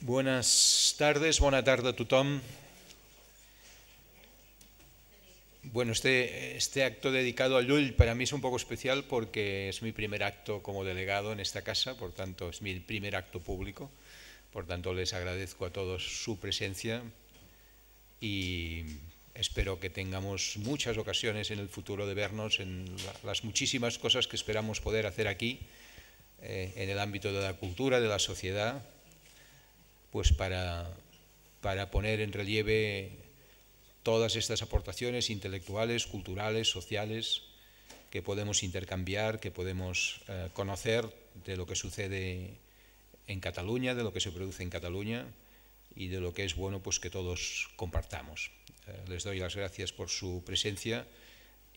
buenas tardes, buenas tarda a tothom. Bueno, este, este acto dedicado a Llull para mí es un poco especial porque es mi primer acto como delegado en esta casa, por tanto es mi primer acto público, por tanto les agradezco a todos su presencia y espero que tengamos muchas ocasiones en el futuro de vernos en las muchísimas cosas que esperamos poder hacer aquí eh, en el ámbito de la cultura, de la sociedad pues para, poner en relieve todas estas aportaciones intelectuales, culturales, sociales que podemos intercambiar, que podemos eh, conocer de lo que sucede en Cataluña, de lo que se produce en Cataluña y de lo que es bueno pues que todos compartamos. Eh, les doy las gracias por su presencia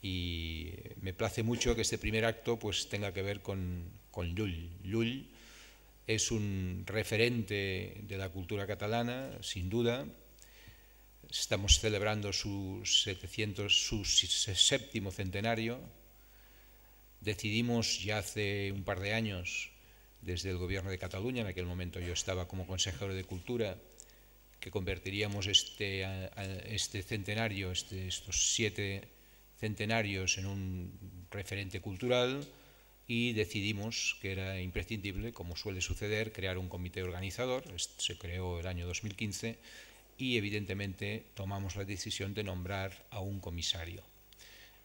y me place mucho que este primer acto pues tenga que ver con, con Llull es un referente de la cultura catalana, sin duda. Estamos celebrando su, su séptimo centenario. Decidimos ya hace un par de años, desde el Gobierno de Cataluña, en aquel momento yo estaba como consejero de Cultura, que convertiríamos este, este centenario, este, estos siete centenarios, en un referente cultural y decidimos que era imprescindible, como suele suceder, crear un comité organizador. se creó el año 2015 y evidentemente tomamos la decisión de nombrar a un comisario.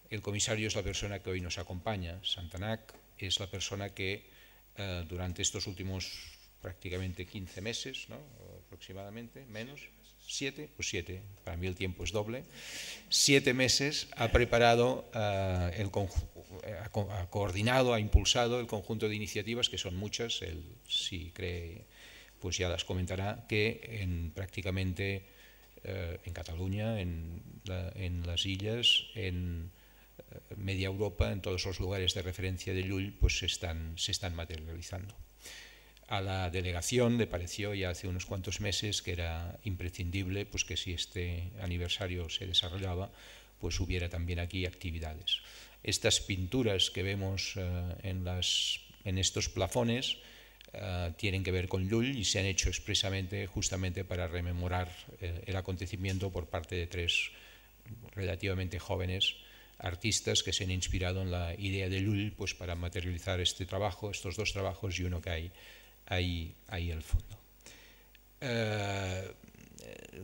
El comisario es la persona que hoy nos acompaña, Santanac, es la persona que eh, durante estos últimos prácticamente 15 meses, aproximadamente, menos, siete, pues siete, para mí el tiempo es doble, siete meses ha preparado eh, el conjunto ha, coordinado, ha impulsado el conjunto de iniciativas, que son muchas, él si cree, pues ya las comentará, que en prácticamente eh, en Cataluña, en, las islas, en eh, media Europa, en todos los lugares de referencia de Llull, pues se están, se están materializando. A la delegación le pareció ya hace unos cuantos meses que era imprescindible pues que si este aniversario se desarrollaba, pues hubiera también aquí actividades estas pinturas que vemos eh, en, estos plafones eh, tienen que ver con Lul y se han hecho expresamente justamente para rememorar eh, el acontecimiento por parte de tres relativamente jóvenes artistas que se han inspirado en la idea de Lul, pues, para materializar este trabajo, estos dos trabajos y uno que hay ahí, ahí al fondo.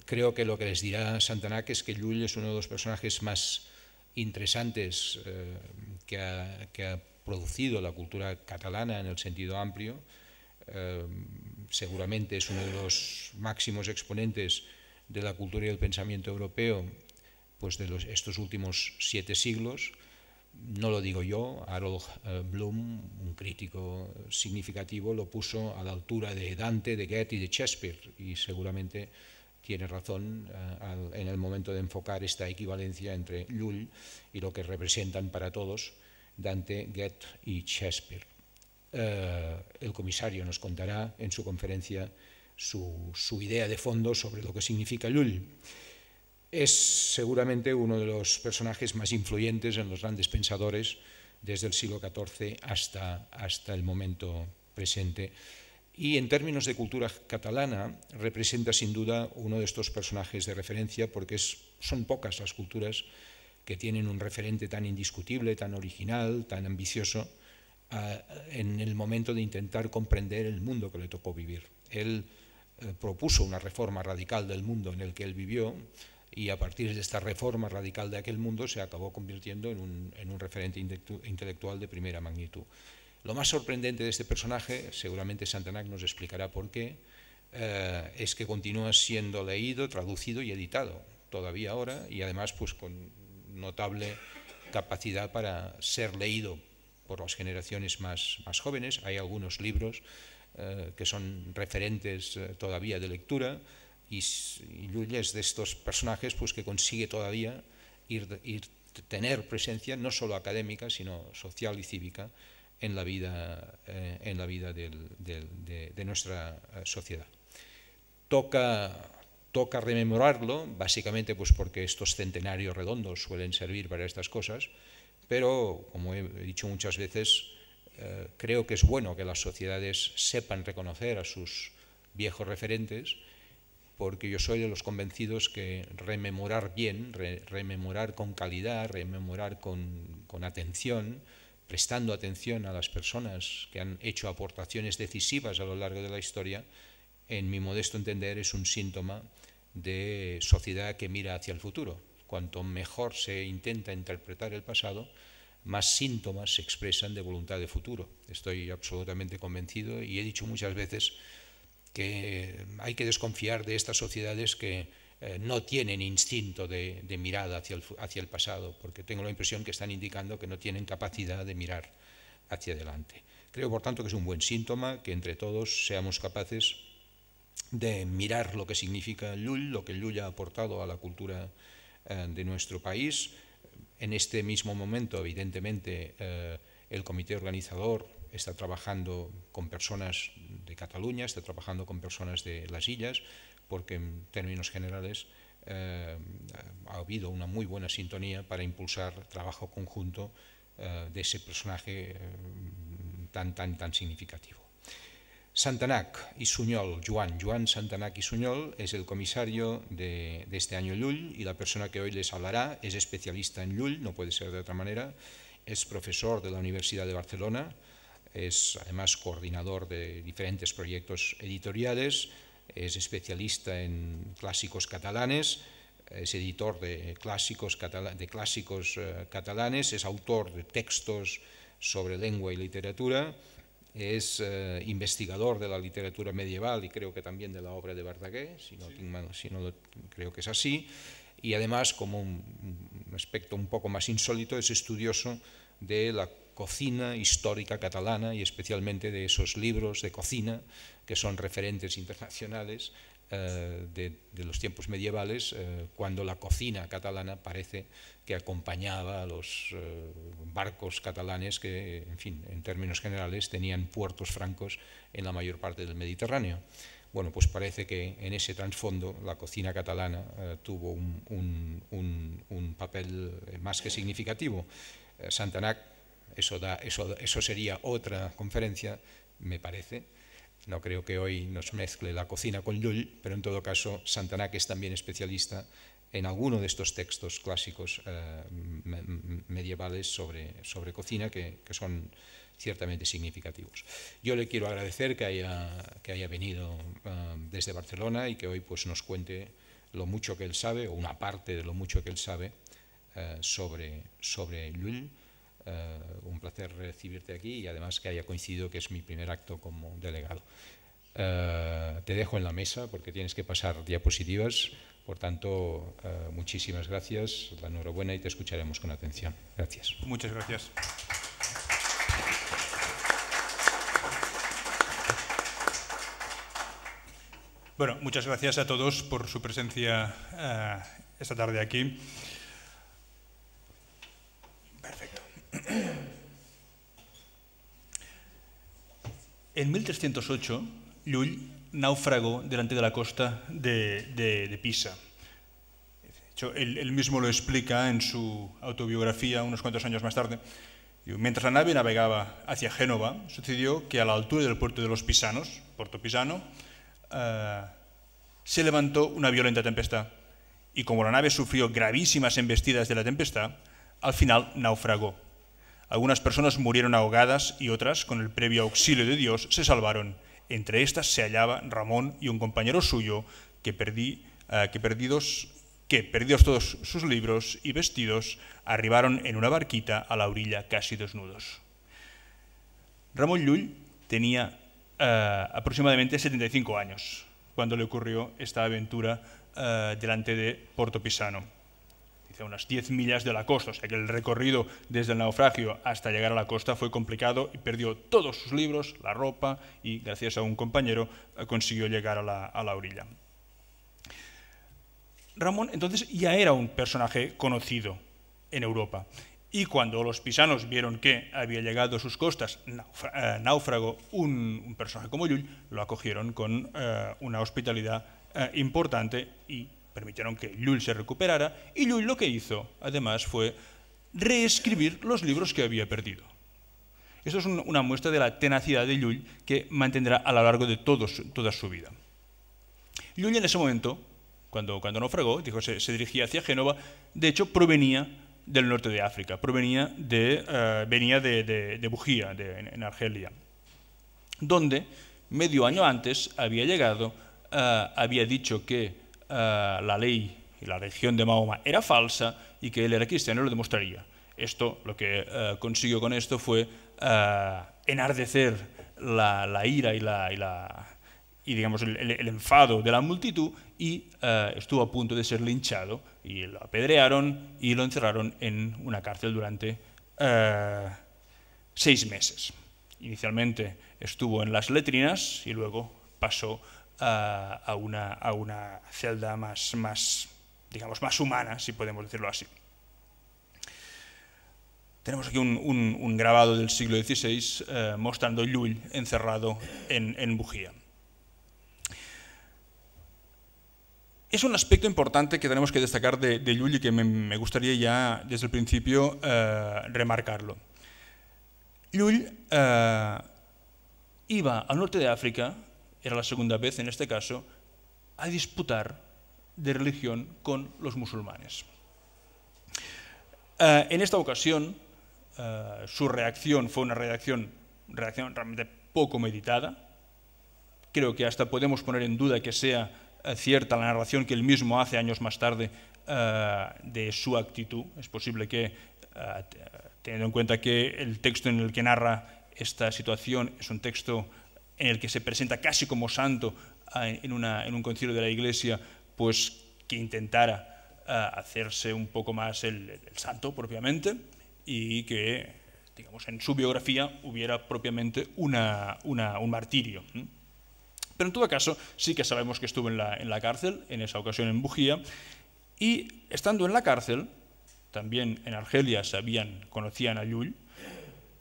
creo que lo que les dirá Santanac es que Lul es uno de los personajes más interesantes eh, que, ha, producido la cultura catalana en el sentido amplio. Eh, seguramente es uno de los máximos exponentes de la cultura y el pensamiento europeo pues de los, estos últimos siete siglos. No lo digo yo, Harold eh, Bloom, un crítico significativo, lo puso a la altura de Dante, de Goethe y de Shakespeare, y seguramente tiene razón eh, en el momento de enfocar esta equivalencia entre Llull y lo que representan para todos Dante, Goethe y Shakespeare. Eh, el comisario nos contará en su conferencia su, idea de fondo sobre lo que significa Llull. Es seguramente uno de los personajes más influyentes en los grandes pensadores desde el siglo XIV hasta, hasta el momento presente y en términos de cultura catalana, representa sin duda uno de estos personajes de referencia, porque son pocas las culturas que tienen un referente tan indiscutible, tan original, tan ambicioso, ah, en el momento de intentar comprender el mundo que le tocó vivir. Él eh, propuso una reforma radical del mundo en el que él vivió, y a partir de esta reforma radical de aquel mundo se acabó convirtiendo en un referente intelectual de primera magnitud. Lo más sorprendente de este personaje, seguramente Santanac nos explicará por qué, eh, es que continúa siendo leído, traducido y editado todavía ahora y además pues con notable capacidad para ser leído por las generaciones más, jóvenes. Hay algunos libros eh, que son referentes eh, todavía de lectura y, y de estos personajes pues, que consigue todavía tener presencia no solo académica, sino social y cívica en la vida, eh, en la vida de, nuestra eh, sociedad. Toca, toca rememorarlo, básicamente pues porque estos centenarios redondos suelen servir para estas cosas, pero como he dicho muchas veces, eh, creo que es bueno que las sociedades sepan reconocer a sus viejos referentes, porque yo soy de los convencidos que rememorar bien, rememorar con calidad, rememorar con, con atención, prestando atención a las personas que han hecho aportaciones decisivas a lo largo de la historia, en mi modesto entender es un síntoma de sociedad que mira hacia el futuro. Cuanto mejor se intenta interpretar el pasado, más síntomas se expresan de voluntad de futuro. Estoy absolutamente convencido y he dicho muchas veces que hay que desconfiar de estas sociedades que eh, no tienen instinto de, mirada hacia el, pasado, porque tengo la impresión que están indicando que no tienen capacidad de mirar hacia adelante. Creo, por tanto, que es un buen síntoma que entre todos seamos capaces de mirar lo que significa Lul, lo que Lul ha aportado a la cultura eh, de nuestro país. En este mismo momento, evidentemente, eh, el comité organizador está trabajando con personas de Cataluña, está trabajando con personas de las Illas, porque en términos generales eh, ha habido una muy buena sintonía para impulsar trabajo conjunto eh, de ese personaje eh, tan, tan, tan significativo. Santanac y Suñol, Joan, Joan Santanac y Suñol es el comisario de, de este año Llull y la persona que hoy les hablará es especialista en Llull, no puede ser de otra manera, es profesor de la Universidad de Barcelona, es además coordinador de diferentes proyectos editoriales, es especialista en clásicos catalanes, es editor de clásicos, eh, catalanes, es autor de textos sobre lengua y literatura, es eh, investigador de la literatura medieval y creo que también de la obra de Bardaguer, si no, creo que es así, y además, como un aspecto un poco más insólito, es estudioso de la cocina histórica catalana y especialmente de esos libros de cocina que son referentes internacionales eh, de, los tiempos medievales, eh, cuando la cocina catalana parece que acompañaba a los eh, barcos catalanes que, en fin, en términos generales, tenían puertos francos en la mayor parte del Mediterráneo. Bueno, pues parece que en ese trasfondo la cocina catalana tuvo un, papel más que significativo. Santanac, eso, da, eso sería otra conferencia, me parece, no creo que hoy nos mezcle la cocina con Llull, pero en todo caso Santana, que es también especialista en alguno de estos textos clásicos eh, medievales sobre, cocina, que, son ciertamente significativos. Yo le quiero agradecer que haya, que haya venido eh, desde Barcelona y que hoy pues, nos cuente lo mucho que él sabe, o una parte de lo mucho que él sabe, eh, sobre, sobre eh, un placer recibirte aquí y además que haya coincidido que es mi primer acto como delegado. Eh, te dejo en la mesa porque tienes que pasar diapositivas, por tanto, eh, muchísimas gracias, la enhorabuena y te escucharemos con atención. Gracias. Muchas gracias. Bueno, muchas gracias a todos por su presencia esta tarde aquí. En 1308, Llull naufragó delante de la costa de, Pisa. él, mismo lo explica en su autobiografía unos cuantos años más tarde. Mientras la nave navegaba hacia Génova, sucedió que a la altura del puerto de los Pisanos, puerto pisano, eh, se levantó una violenta tempestad. Y como la nave sufrió gravísimas embestidas de la tempestad, al final naufragó. Algunas personas murieron ahogadas y otras, con el previo auxilio de Dios, se salvaron. Entre estas se hallaba Ramón y un compañero suyo que, eh, que perdidos todos sus libros y vestidos, arribaron en una barquita a la orilla casi desnudos. Ramón Llull tenía eh, aproximadamente 75 años cuando le ocurrió esta aventura eh, delante de Porto Pisano unas 10 millas de la costa, o sea que el recorrido desde el naufragio hasta llegar a la costa fue complicado y perdió todos sus libros, la ropa y gracias a un compañero eh, consiguió llegar a la, orilla. Ramón entonces ya era un personaje conocido en Europa. Y cuando los pisanos vieron que había llegado a sus costas eh, náufrago un, personaje como Llull, lo acogieron con eh, una hospitalidad importante y permitieron que Llull se recuperara y Llull lo que hizo, además, fue reescribir los libros que había perdido. Esto es una muestra de la tenacidad de Llull que mantendrá a lo largo de toda su vida. Llull en ese momento, cuando, cuando naufragó, dijo, se, dirigía hacia Génova, de hecho provenía del norte de África, provenía de, eh, venía de, Bujía, en, Argelia, donde medio año antes había llegado, eh, había dicho que eh, la ley y la religión de Mahoma era falsa y que él era cristiano y lo demostraría. Esto, lo que eh, consiguió con esto fue eh, enardecer la, ira y, la, y, y digamos, el, enfado de la multitud y estuvo a punto de ser linchado y lo apedrearon y lo encerraron en una cárcel durante seis meses. Inicialmente estuvo en las letrinas y luego pasó a, una, a una celda más, digamos, más humana, si podemos decirlo así. Tenemos aquí un, grabado del siglo XVI eh, mostrando Llull encerrado en, en bujía. Es un aspecto importante que tenemos que destacar de, de y que me, gustaría ya desde el principio eh, remarcarlo. Llull eh, iba al norte de África era la segunda vez en este caso, a disputar de religión con los musulmanes. Eh, en esta ocasión, eh, su reacción fue una reacción, reacción realmente poco meditada. Creo que hasta podemos poner en duda que sea eh, cierta la narración que él mismo hace años más tarde de su actitud. Es posible que, teniendo en cuenta que el texto en el que narra esta situación es un texto en el que se presenta casi como santo ah, en, un concilio de la Iglesia, pues que intentara ah, hacerse un poco más el, santo propiamente y que, digamos, en su biografía hubiera propiamente una, un martirio. Pero en todo caso, sí que sabemos que estuvo en la, cárcel, en esa ocasión en Bujía, y estando en la cárcel, también en Argelia sabían, conocían a Llull,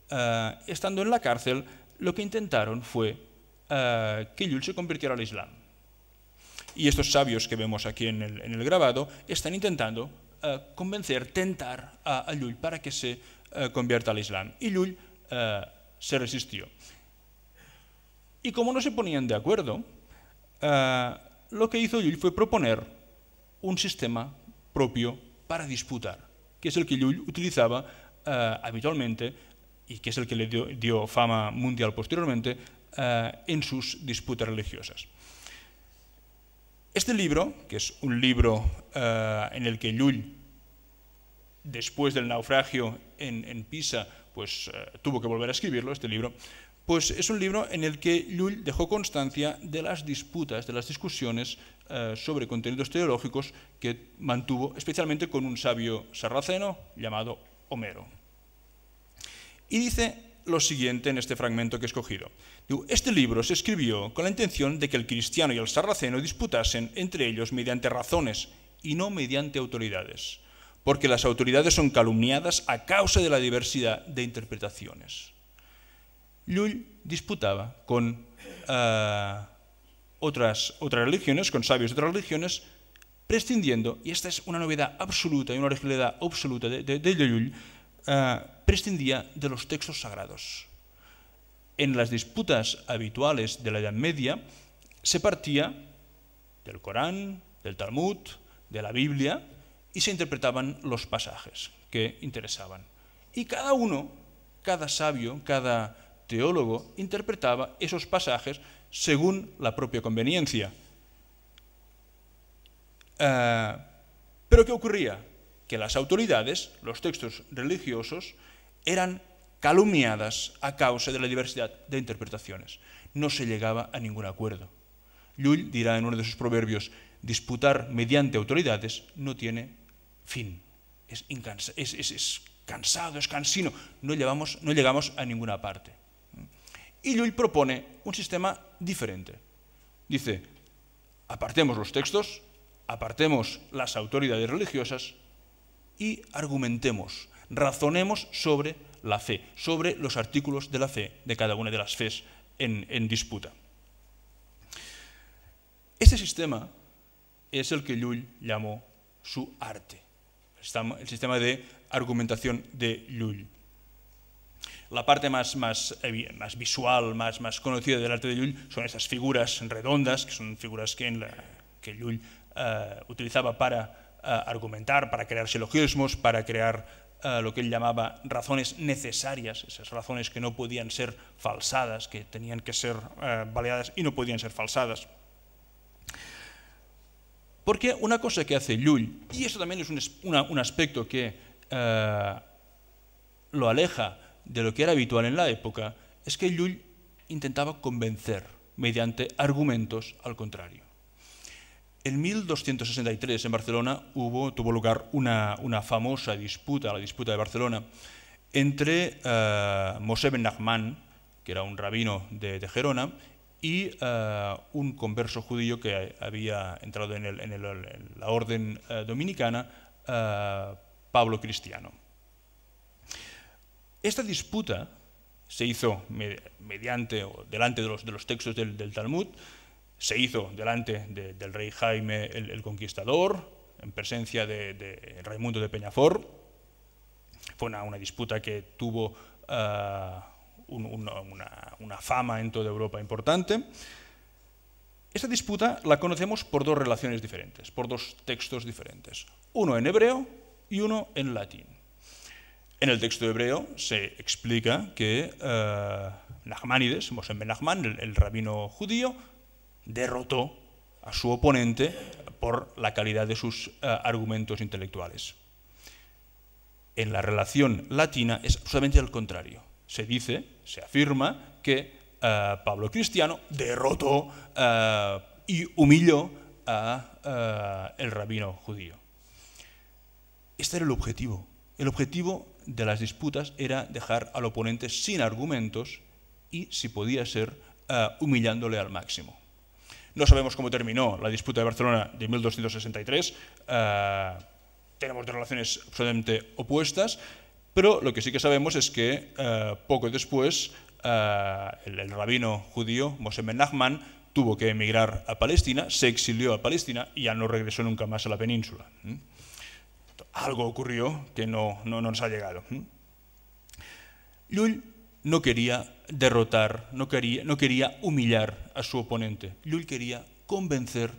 ah, estando en la cárcel, lo que intentaron fue eh, que Yul se convirtiera al Islam. Y estos sabios que vemos aquí en el, grabado están intentando eh, convencer, tentar a, a, para que se eh, convierta al Islam. Y Yul se resistió. Y como no se ponían de acuerdo, lo que hizo Yul fue proponer un sistema propio para disputar, que es el que Llull utilizaba habitualmente y que es el que le dio fama mundial posteriormente eh, en sus disputas religiosas. Este libro, que es un libro eh, en el que Llull, después del naufragio en, Pisa, pues eh, tuvo que volver a escribirlo, este libro, pues es un libro en el que Llull dejó constancia de las disputas, de las discusiones sobre contenidos teológicos que mantuvo, especialmente con un sabio sarraceno llamado Homero. Y dice lo siguiente en este fragmento que he escogido. Este libro se escribió con la intención de que el cristiano y el sarraceno disputasen entre ellos mediante razones y no mediante autoridades, porque las autoridades son calumniadas a causa de la diversidad de interpretaciones. Llull disputaba con ah, otras, otras religiones, con sabios de otras religiones, prescindiendo, y esta es una novedad absoluta y una originalidad absoluta de, de, de eh, prescindía de los textos sagrados. En las disputas habituales de la Edad Media se partía del Corán, del Talmud, de la Biblia, y se interpretaban los pasajes que interesaban. Y cada uno, cada sabio, cada teólogo, interpretaba esos pasajes según la propia conveniencia. Eh, pero ¿qué ocurría? que las autoridades, los textos religiosos, eran calumniadas a causa de la diversidad de interpretaciones. No se llegaba a ningún acuerdo. Llull dirá en uno de sus proverbios, disputar mediante autoridades no tiene fin. Es, es, cansado, es cansino, no, llevamos, no llegamos a ninguna parte. Y Llull propone un sistema diferente. Dice, apartemos los textos, apartemos las autoridades religiosas y argumentemos, razonemos sobre la fe, sobre los artículos de la fe de cada una de las fes en, disputa. Este sistema es el que Llull llamó su arte, el sistema de argumentación de Llull. La parte eh, más, visual, más, más, conocida del arte de Llull son esas figuras redondas, que son figuras que, en Llull eh, utilizaba para eh, argumentar, para crear silogismos, para crear eh, lo que él llamaba razones necesarias, esas razones que no podían ser falsadas, que tenían que ser eh, baleadas y no podían ser falsadas. Porque una cosa que hace Llull, y eso también es un, un aspecto que lo aleja de lo que era habitual en la época, es que Llull intentaba convencer mediante argumentos al contrario. En 1263 en Barcelona hubo, tuvo lugar una, famosa disputa, la disputa de Barcelona, entre Moshe eh, Mosé Ben Nachman, que era un rabino de, Gerona, y eh, un converso judío que había entrado en, la orden eh, dominicana, Pablo Cristiano. Esta disputa se hizo mediante o delante de los, textos del, del Talmud se hizo delante del rey Jaime el, Conquistador, en presencia de, Raimundo de Peñafort. Fue una, disputa que tuvo ah, una, fama en toda Europa importante. Esta disputa la conocemos por dos relaciones diferentes, por dos textos diferentes, uno en hebreo y uno en latín. En el texto hebreo se explica que uh, Nachmanides, Ben Nachman, el rabino judío, derrotó a su oponente por la calidad de sus eh, argumentos intelectuales. En la relación latina es absolutamente al contrario. Se dice, se afirma, que eh, Pablo Cristiano derrotó eh, y humilló a el rabino judío. Este era el objetivo. El objetivo de las disputas era dejar al oponente sin argumentos y, si podía ser, humillándole al máximo. No sabemos cómo terminó la disputa de Barcelona de 1263. Eh, tenemos relaciones absolutamente opuestas, pero lo que sí que sabemos es que eh, poco después eh, el, rabino judío Moshe Ben Nachman tuvo que emigrar a Palestina, se exilió a Palestina y ya no regresó nunca más a la península. Algo ocurrió que no, no, nos ha llegado. ¿Mm? no quería derrotar, no quería, humillar a su oponente. Llull quería convencer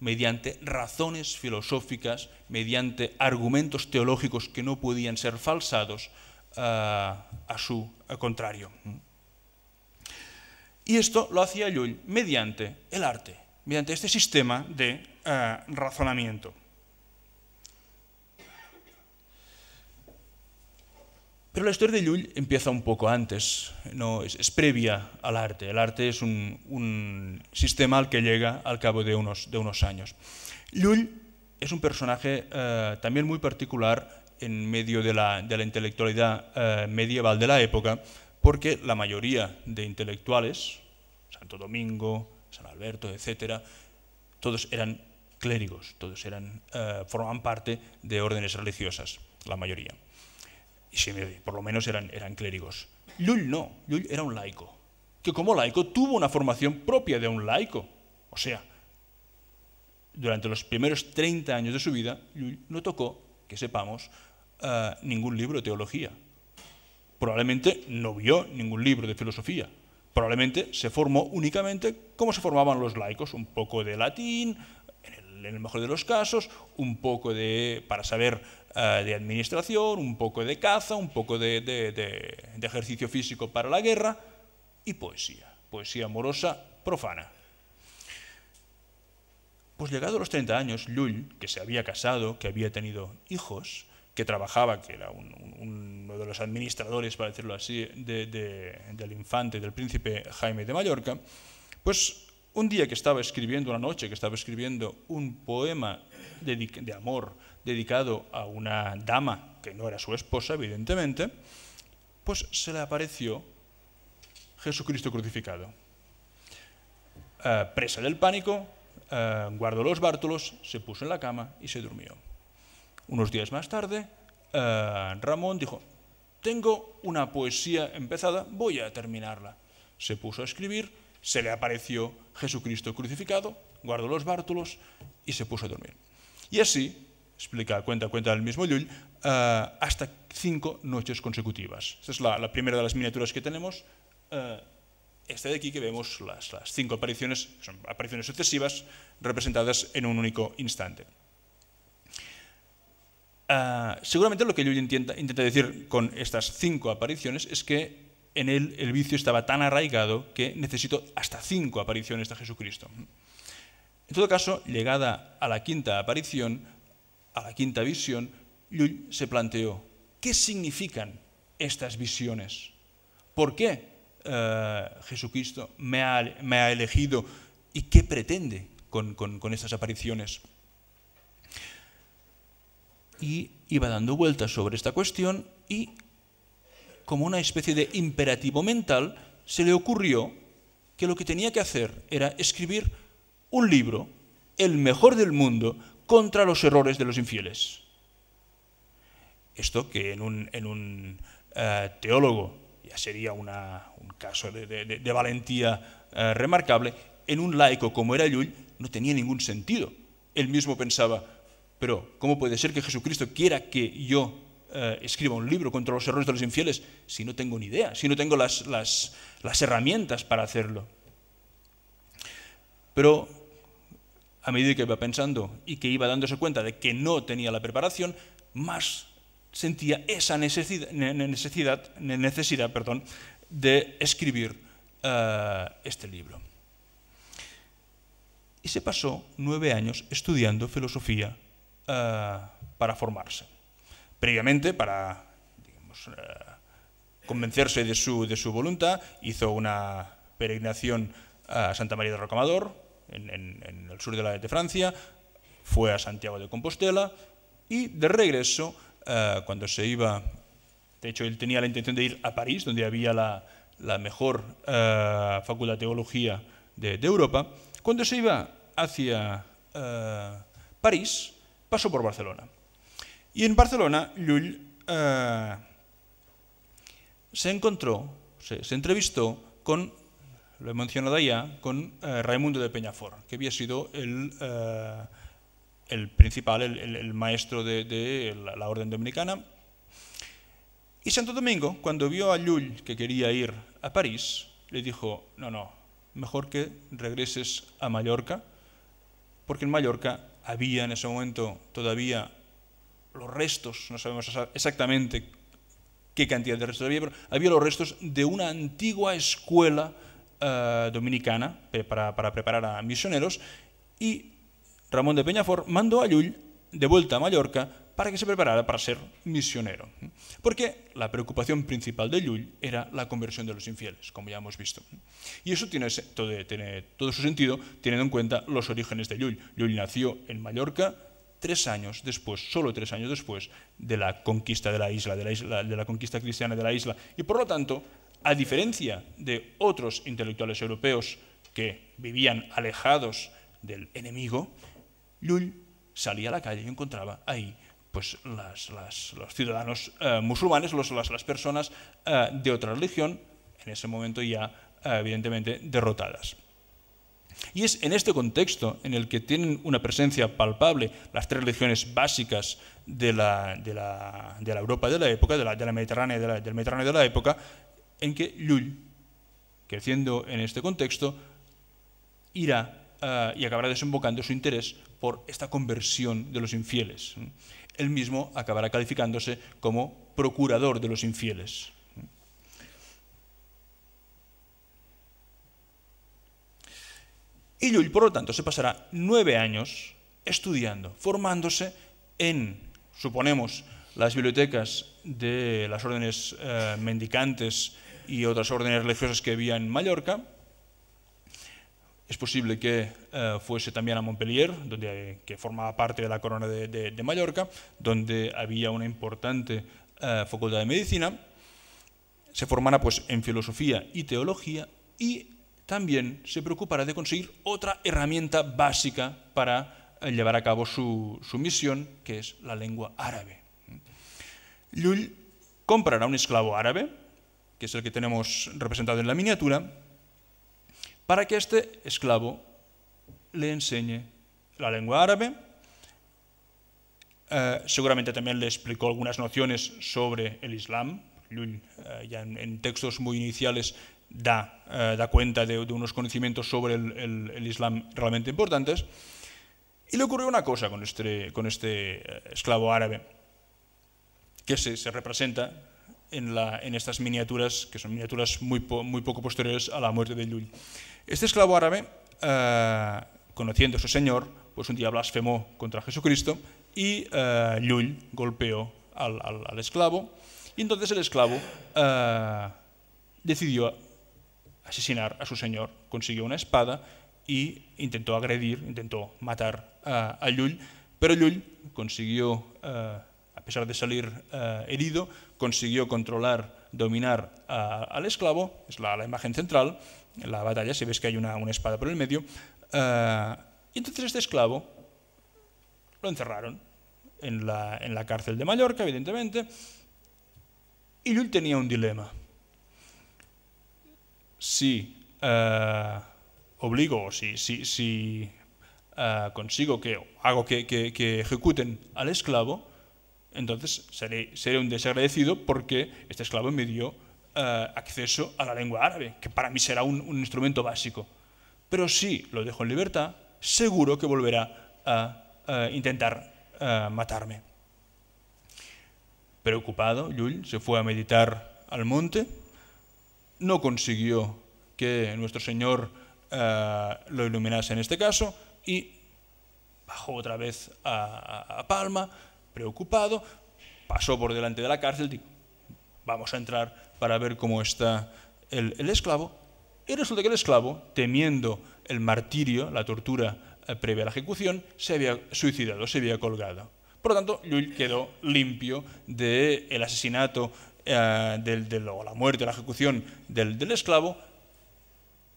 mediante razones filosóficas, mediante argumentos teológicos que no podían ser falsados a su contrario. Y esto lo hacía Llull mediante el arte, mediante este sistema de eh, razonamiento. Pero la historia de Llull empieza un poco antes, no, es, previa al arte. El arte es un, sistema al que llega al cabo de unos, años. Llull es un personaje eh, también muy particular en medio de la, intelectualidad eh, medieval de la época, porque la mayoría de intelectuales, Santo Domingo, San Alberto, etc., todos eran clérigos, todos eran, eh, formaban parte de órdenes religiosas, la mayoría y por lo menos eran, eran clérigos. Lull no, Lull era un laico, que como laico tuvo una formación propia de un laico. O sea, durante los primeros 30 años de su vida, Llull no tocó, que sepamos, eh, ningún libro de teología. Probablemente no vio ningún libro de filosofía. Probablemente se formó únicamente como se formaban los laicos, un poco de latín, en el mejor de los casos, un poco de, para saber eh, de administración, un poco de caza, un poco de, ejercicio físico para la guerra y poesía, poesía amorosa, profana. Pues llegado a los 30 años, Llull, que se había casado, que había tenido hijos, que trabajaba, que era uno de los administradores, para decirlo así, de, del infante, del príncipe Jaime de Mallorca, pues un día que estaba escribiendo, una noche que estaba escribiendo un poema de, amor dedicado a una dama que no era su esposa, evidentemente, pues se le apareció Jesucristo crucificado. Eh, presa del pánico, eh, guardó los bártulos, se puso en la cama y se durmió. Unos días más tarde, eh, Ramón dijo, tengo una poesía empezada, voy a terminarla. Se puso a escribir se le apareció Jesucristo crucificado, guardó los bártulos y se puso a dormir. Y así, explica, cuenta, cuenta el mismo Llull, eh, hasta cinco noches consecutivas. Esta es la, primera de las miniaturas que tenemos. Eh, esta de aquí que vemos las, cinco apariciones, son apariciones sucesivas, representadas en un único instante. Eh, seguramente lo que Llull intenta, decir con estas cinco apariciones es que en él el vicio estaba tan arraigado que necesitó hasta cinco apariciones de Jesucristo. En todo caso, llegada a la quinta aparición, a la quinta visión, se planteó, ¿qué significan estas visiones? ¿Por qué eh, Jesucristo me ha, elegido y qué pretende con, con estas apariciones? Y iba dando vueltas sobre esta cuestión y como una especie de imperativo mental, se le ocurrió que lo que tenía que hacer era escribir un libro, el mejor del mundo, contra los errores de los infieles. Esto que en un, eh, teólogo ya sería un caso de, valentía eh, remarcable, en un laico como era Llull no tenía ningún sentido. Él mismo pensaba, pero ¿cómo puede ser que Jesucristo quiera que yo eh, escriba un libro contra los errores de los infieles si no tengo ni idea, si no tengo las, las, herramientas para hacerlo? Pero a medida que iba pensando y que iba dándose cuenta de que no tenía la preparación, más sentía esa necesidad, necesidad, necesidad perdón, de escribir eh, este libro. Y se pasó nueve años estudiando filosofía eh, para formarse previamente para eh, convencerse de su, de su voluntad, hizo una peregrinación a Santa María de Rocamador, en, el sur de, la, de Francia, fue a Santiago de Compostela y de regreso, eh, cuando se iba, de hecho él tenía la intención de ir a París, donde había la, mejor eh, facultad de teología de, Europa, cuando se iba hacia París, pasó por Barcelona. Y en Barcelona, Llull eh, se encontró, se, entrevistó con, lo he mencionado ya, con eh, Raimundo de Peñafor, que había sido el, eh, el principal, el, maestro de, la, Orden Dominicana. Y Santo Domingo, cuando vio a Llull que quería ir a París, le dijo, no, no, mejor que regreses a Mallorca, porque en Mallorca había en ese momento todavía los restos, no sabemos exactamente qué cantidad de restos había, pero había los restos de una antigua escuela eh, dominicana para, preparar a misioneros y Ramón de Peñafort mandó a Llull de vuelta a Mallorca para que se preparara para ser misionero. Porque la preocupación principal de Llull era la conversión de los infieles, como ya hemos visto. Y eso tiene todo, tiene todo su sentido teniendo en cuenta los orígenes de Llull. Llull nació en Mallorca, tres años después, solo tres años después de la conquista de la isla, de la, conquista cristiana de la isla. Y por lo tanto, a diferencia de otros intelectuales europeos que vivían alejados del enemigo, Llull salía a la calle y encontraba ahí pues los ciudadanos eh, musulmanes, las, personas eh, de otra religión, en ese momento ya eh, evidentemente derrotadas. Y es en este contexto en el que tienen una presencia palpable las tres religiones básicas de la, Europa de la época, de la, Mediterránea de del Mediterráneo de la época, en que Llull, creciendo en este contexto, irá eh, y acabará desembocando su interés por esta conversión de los infieles. Él mismo acabará calificándose como procurador de los infieles. Y por lo tanto, se pasará nueve años estudiando, formándose en, suponemos, las bibliotecas de las órdenes eh, mendicantes y otras órdenes religiosas que había en Mallorca. Es posible que eh, fuese también a Montpellier, donde, que formaba parte de la corona de, Mallorca, donde había una importante eh, facultad de medicina. Se formara pues, en filosofía y teología y también se preocupará de conseguir otra herramienta básica para eh, llevar a cabo su, misión, que es la lengua árabe. Llull comprará un esclavo árabe, que es el que tenemos representado en la miniatura, para que este esclavo le enseñe la lengua árabe. Eh, seguramente también le explicó algunas nociones sobre el Islam. Llull eh, ya en, textos muy iniciales da, eh, da cuenta de, unos conocimientos sobre el, Islam realmente importantes. Y le ocurrió una cosa con este, con este eh, esclavo árabe, que se, representa en, la, en, estas miniaturas, que son miniaturas muy, muy poco posteriores a la muerte de Yul. Este esclavo árabe, eh, conociendo a su señor, pues un día blasfemó contra Jesucristo y eh, golpeó al, esclavo. Y entonces el esclavo decidió asesinar a su señor. Consiguió una espada y intentó agredir, intentó matar a Llull, pero Llull consiguió, eh, a pesar de salir eh, herido, consiguió controlar, dominar al esclavo, es la, imagen central, en la batalla se ve que hay una, una, espada por el medio, eh, y entonces este esclavo lo encerraron en la, en la cárcel de Mallorca, evidentemente, y Llull tenía un dilema si eh, obligo o si, eh, consigo que hago que, ejecuten al esclavo, entonces seré, un desagradecido porque este esclavo me dio eh, acceso a la lengua árabe, que para mí será un, instrumento básico. Pero si lo dejo en libertad, seguro que volverá a, intentar matarme. Preocupado, Yul se fue a meditar al monte no consiguió que nuestro Señor eh, lo iluminase en este caso y bajó otra vez a, Palma, preocupado, pasó por delante de la cárcel, dijo, vamos a entrar para ver cómo está el, esclavo. Y resulta que el esclavo, temiendo el martirio, la tortura eh, previa a la ejecución, se había suicidado, se había colgado. Por lo tanto, Lluís quedó limpio del el asesinato eh, de la muerte o la ejecución del, esclavo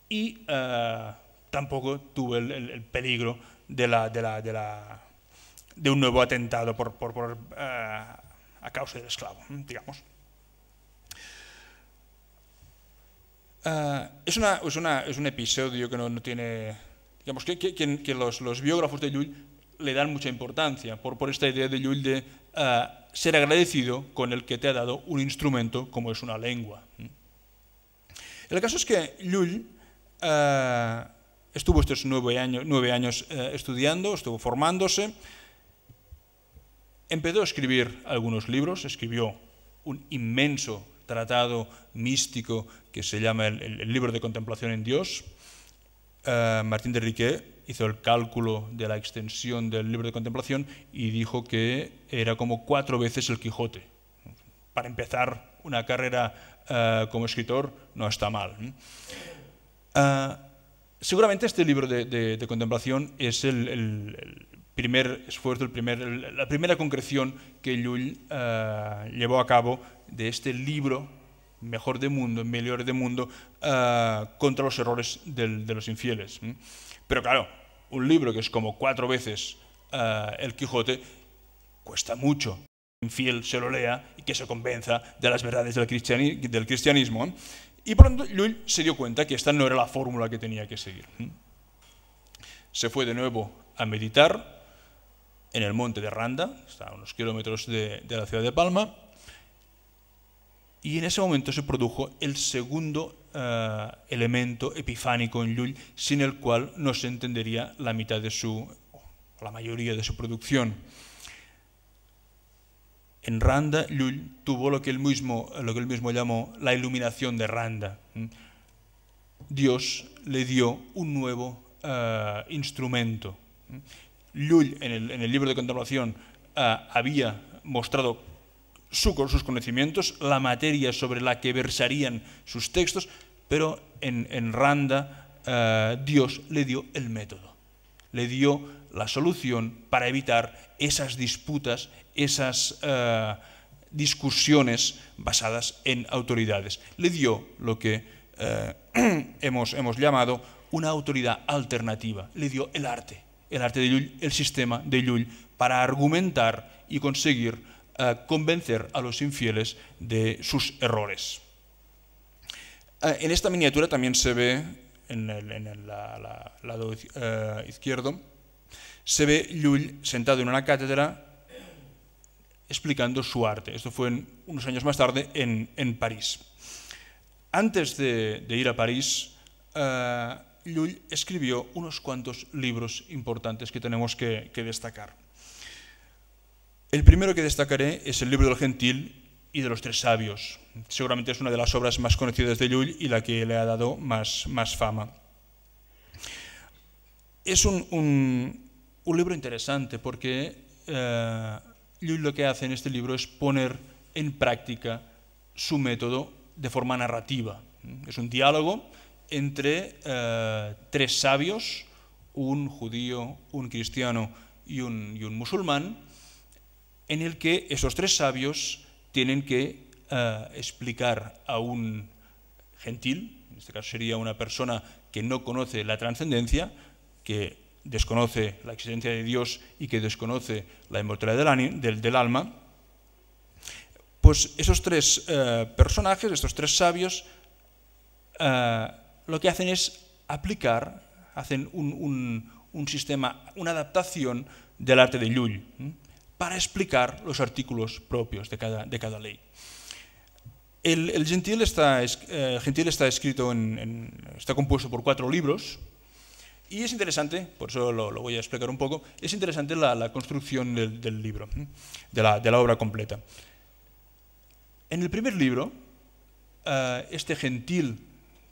y eh, tampoco tuvo el, peligro de, un nuevo atentado por, eh, a causa del esclavo, digamos. es, un episodio que no, tiene... Digamos que, los, biógrafos de Llull le dan mucha importancia por, esta idea de Llull de ser agradecido con el que te ha dado un instrumento como es una lengua. El caso es que Llull eh, estuvo estos nueve años, eh, estudiando, estuvo formándose, empezó a escribir algunos libros, escribió un inmenso tratado místico que se llama el, libro de contemplación en Dios. Eh, Martín de Riquet hizo el cálculo de la extensión del libro de contemplación y dijo que era como cuatro veces el Quijote. Para empezar una carrera eh, como escritor no está mal. ¿eh? Eh, seguramente este libro de, contemplación es el, primer esfuerzo, el primer, la primera concreción que Llull llevó a cabo de este libro, mejor de mundo, mejor de mundo, contra los errores de los infieles. Pero claro, un libro que es como cuatro veces eh, El Quijote cuesta mucho infiel se lo lea y que se convenza de las verdades del, cristianismo. Y pronto Llull se dio cuenta que esta no era la fórmula que tenía que seguir. Se fue de nuevo a meditar en el monte de Randa, está a unos kilómetros de, de la ciudad de Palma, y en ese momento se produjo el segundo eh, elemento epifánico en Llull sin el cual no se entendería la mitad de su, o la mayoría de su producción. En Randa, Llull tuvo lo que él mismo, lo que mismo llamó la iluminación de Randa. Dios le dio un nuevo eh, instrumento. Llull, en el, libro de contemplación, eh, había mostrado su, sus conocimientos, la materia sobre la que versarían sus textos, pero en, en Randa eh, Dios le dio el método, le dio la solución para evitar esas disputas, esas eh, discusiones basadas en autoridades. Le dio lo que eh, hemos, hemos llamado una autoridad alternativa, le dio el arte, el arte de Llull, el sistema de Llull, para argumentar y conseguir eh, convencer a los infieles de sus errores. Eh, en esta miniatura también se ve, en el, lado eh, izquierdo, se ve Llull sentado en una cátedra explicando su arte. Esto fue unos años más tarde en, París. Antes de, ir a París, Llull escribió unos cuantos libros importantes que tenemos que destacar. El primero que destacaré es el libro del gentil y de los tres sabios. Seguramente es una de las obras más conocidas de Llull y la que le ha dado más, fama. Es un, libro interesante porque eh, Llull lo que hace en este libro es poner en práctica su método de forma narrativa. Es un diálogo entre eh, tres sabios, un judío, un cristiano y un, y un musulmán, en el que esos tres sabios tienen que eh, explicar a un gentil, en este caso sería una persona que no conoce la trascendencia, que desconoce la existencia de Dios y que desconoce la inmortalidad del, alma, pues esos tres eh, personajes, estos tres sabios, eh, lo que hacen es aplicar, hacen un, sistema, una adaptación del arte de Llull para explicar los artículos propios de cada, de cada ley. El, gentil, está, eh, gentil, está, escrito en, está compuesto por cuatro libros y es interesante, por eso lo, voy a explicar un poco, es interesante la, construcción del, libro, de la, de la, obra completa. En el primer libro, eh, este gentil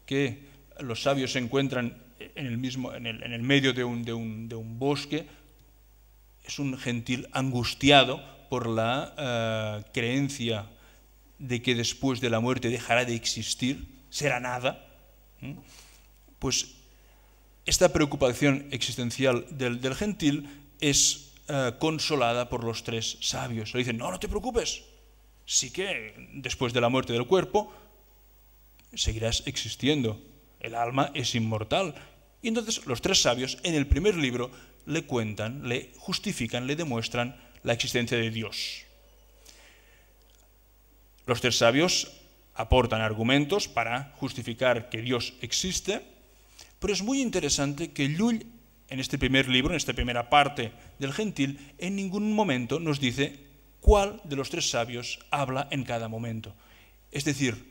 que los sabios se encuentran en el, mismo, en el, en el medio de un, de, un, de un bosque, es un gentil angustiado por la eh, creencia de que después de la muerte dejará de existir, será nada, pues esta preocupación existencial del, gentil es eh, consolada por los tres sabios. Le dicen, no, no te preocupes, sí que después de la muerte del cuerpo seguirás existiendo, el alma es inmortal. Y entonces los tres sabios en el primer libro le cuentan, le justifican, le demuestran la existencia de Dios. Los tres sabios aportan argumentos para justificar que Dios existe, pero es muy interesante que Llull, en este primer libro, en esta primera parte del Gentil, en ningún momento nos dice cuál de los tres sabios habla en cada momento. Es decir,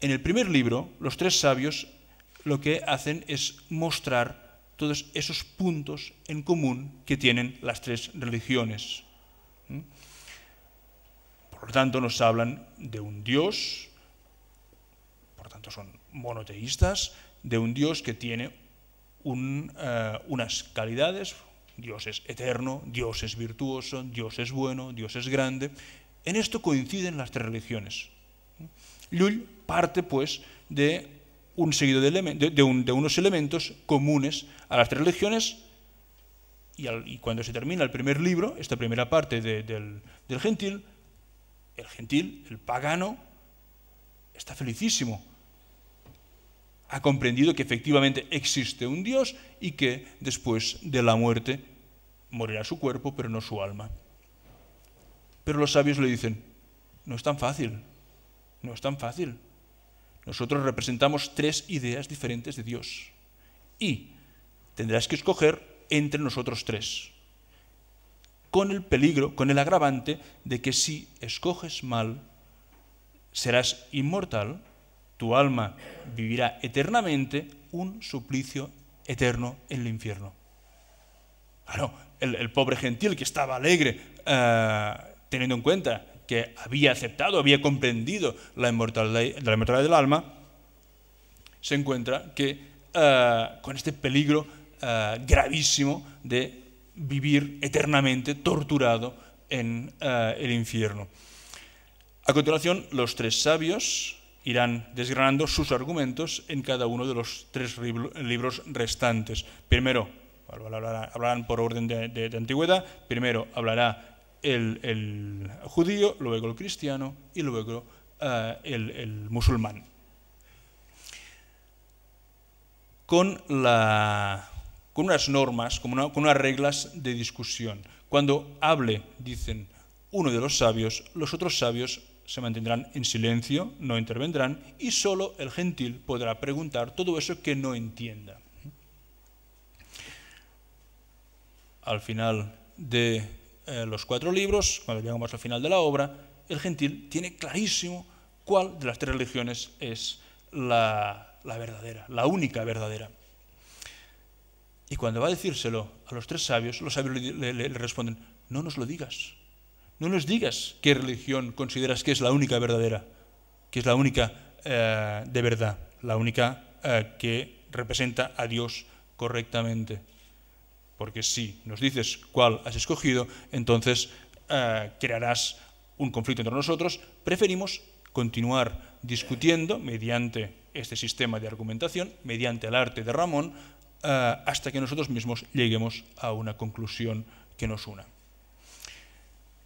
en el primer libro, los tres sabios lo que hacen es mostrar todos esos puntos en común que tienen las tres religiones. Por lo tanto, nos hablan de un Dios, por lo tanto son monoteístas, de un Dios que tiene eh, unas calidades, Dios es eterno, Dios es virtuoso, Dios es bueno, Dios es grande. En esto coinciden las tres religiones. Llull parte, pues, de un seguido de, unos elementos comunes a las tres religiones y, cuando se termina el primer libro, esta primera parte del gentil, el gentil, el pagano, está felicísimo. Ha comprendido que efectivamente existe un Dios y que después de la muerte morirá su cuerpo, pero no su alma. Pero los sabios le dicen, no es tan fácil, no es tan fácil. Nosotros representamos tres ideas diferentes de Dios. Y tendrás que escoger entre nosotros tres. Con el peligro, con el agravante de que si escoges mal, serás inmortal, tu alma vivirá eternamente un suplicio eterno en el infierno. Claro, el, el pobre gentil que estaba alegre, eh, teniendo en cuenta que había aceptado, había comprendido la inmortalidad, la del alma, se encuentra que eh, con este peligro eh, gravísimo de vivir eternamente torturado en eh, el infierno. A continuación, los tres sabios irán desgranando sus argumentos en cada uno de los tres libros restantes. Primero, hablarán por orden de, de antigüedad, primero hablará el, judío, luego el cristiano y luego eh, el, musulmán. Con, unas normas, con, unas reglas de discusión. Cuando hable, dicen uno de los sabios, los otros sabios se mantendrán en silencio, no intervendrán, y solo el gentil podrá preguntar todo eso que no entienda. Al final de eh, los cuatro libros, cuando llegamos al final de la obra, el gentil tiene clarísimo cuál de las tres religiones es la, verdadera, la única verdadera. Y cuando va a decírselo a los tres sabios, los sabios le, responden, no nos lo digas, no nos digas qué religión consideras que es la única verdadera, que es la única eh, de verdad, la única eh, que representa a Dios correctamente. Porque si nos dices cuál has escogido, entonces eh, crearás un conflicto entre nosotros. Preferimos continuar discutiendo mediante este sistema de argumentación, mediante el arte de Ramón, eh, hasta que nosotros mismos lleguemos a una conclusión que nos una.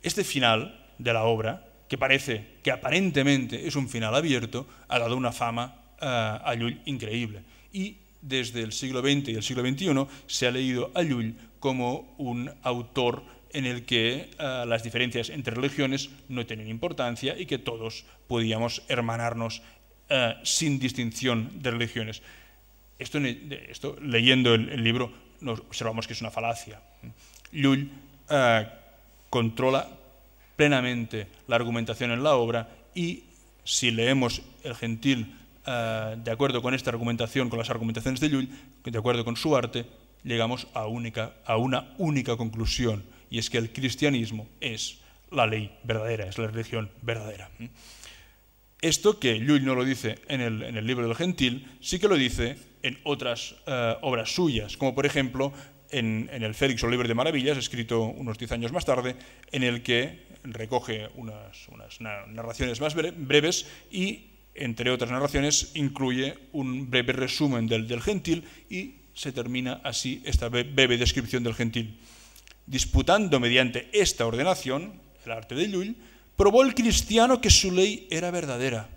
Este final de la obra, que parece que aparentemente es un final abierto, ha dado una fama eh, a Llull increíble. Y desde el siglo XX y el siglo XXI se ha leído a Llull como un autor en el que eh, las diferencias entre religiones no tienen importancia y que todos podíamos hermanarnos eh, sin distinción de religiones. Esto, leyendo el, libro, observamos que es una falacia. Llull eh, controla plenamente la argumentación en la obra y si leemos el gentil eh, de acuerdo con esta argumentación, con las argumentaciones de Llull, de acuerdo con su arte, llegamos a, única, a una única conclusión, y es que el cristianismo es la ley verdadera, es la religión verdadera. Esto que Llull no lo dice en el, libro del gentil, sí que lo dice en otras eh, obras suyas, como por ejemplo en, el Félix o Libre de Maravillas, escrito unos diez años más tarde, en el que recoge unas, unas narraciones más breves y entre otras narraciones, incluye un breve resumen del, gentil y se termina así esta breve descripción del gentil. Disputando mediante esta ordenación, el arte de Llull, probó el cristiano que su ley era verdadera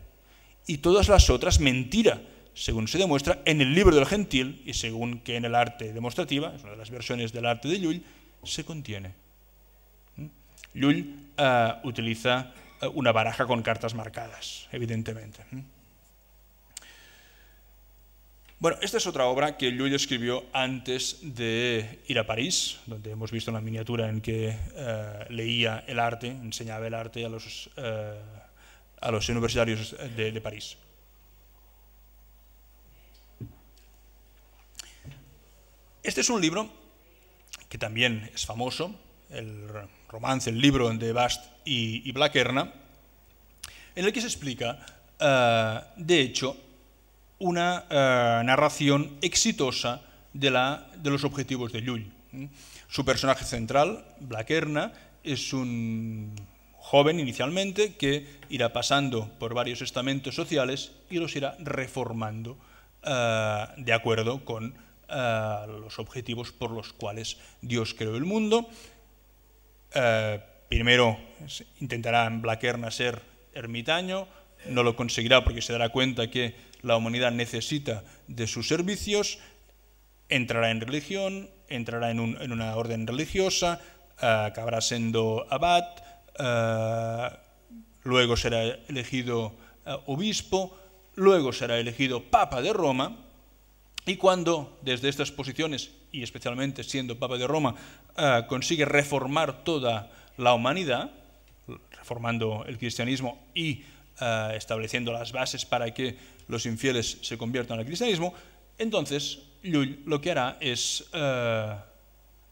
y todas las otras mentira, según se demuestra en el libro del gentil y según que en el arte demostrativa, es una de las versiones del arte de Llull, se contiene. ¿Mm? Llull ah, utiliza eh, una baraja con cartas marcadas, evidentemente. Bueno, esta es otra obra que Llull escribió antes de ir a París, donde hemos visto una miniatura en que eh, leía el arte, enseñaba el arte a los, eh, a los universitarios de, de París. Este es un libro que también es famoso, el romance, el libro de Bast y, Blakerna, en el que se explica, eh, de hecho, una eh, narración exitosa de, la, de, los objetivos de Llull. Su personaje central, Blakerna, es un joven inicialmente que irá pasando por varios estamentos sociales y los irá reformando eh, de acuerdo con los objetivos por los cuales Dios creó el mundo eh, primero intentará en blaquerna ser ermitaño, no lo conseguirá porque se dará cuenta que la humanidad necesita de sus servicios, entrará en religión, entrará en, una orden religiosa, eh, acabará siendo abad, eh, luego será elegido obispo, luego será elegido papa de Roma, y cuando desde estas posiciones y especialmente siendo Papa de Roma, eh, consigue reformar toda la humanidad, reformando el cristianismo y eh, estableciendo las bases para que los infieles se conviertan al cristianismo, entonces Llull lo que hará es eh,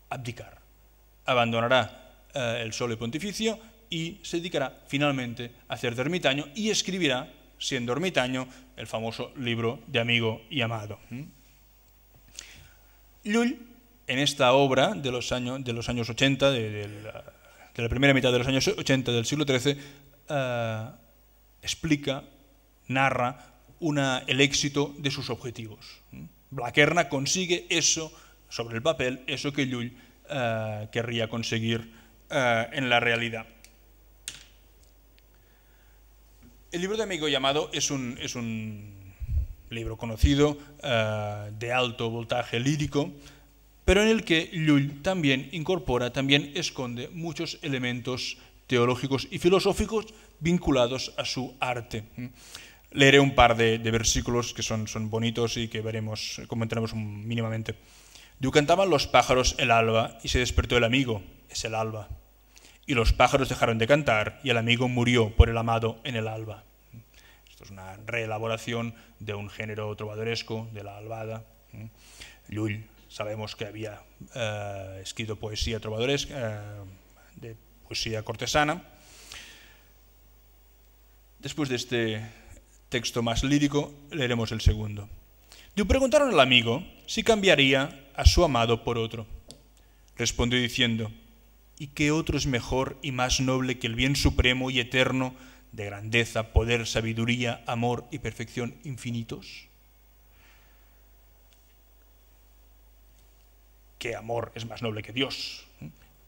abdicar, abandonará el sole pontificio y se dedicará finalmente a ser de ermitaño y escribirá, siendo ermitaño, el famoso libro de amigo y amado. Llull, en esta obra de los años, de los años 80, de, la, primera mitad de los años 80 del siglo XIII, eh, explica, narra una, el éxito de sus objetivos. Blaquerna consigue eso, sobre el papel, eso que Llull eh, querría conseguir eh, en la realidad. El libro de Amigo Llamado es un, es un libro conocido, eh, de alto voltaje lírico, pero en el que Llull también incorpora, también esconde muchos elementos teológicos y filosóficos vinculados a su arte. Leeré un par de, versículos que son, son bonitos y que veremos, comentaremos mínimamente. Yo cantaban los pájaros el alba y se despertó el amigo, es el alba. Y los pájaros dejaron de cantar y el amigo murió por el amado en el alba es una reelaboración de un género trovadoresco, de la albada. ¿eh? Llull, sabemos que había eh, escrito poesía trovadoresca, eh, de poesía cortesana. Después de este texto más lírico, leeremos el segundo. Le preguntaron al amigo si cambiaría a su amado por otro. Respondió diciendo, ¿y qué otro es mejor y más noble que el bien supremo y eterno de grandeza, poder, sabiduría, amor y perfección infinitos? ¿Qué amor es más noble que Dios.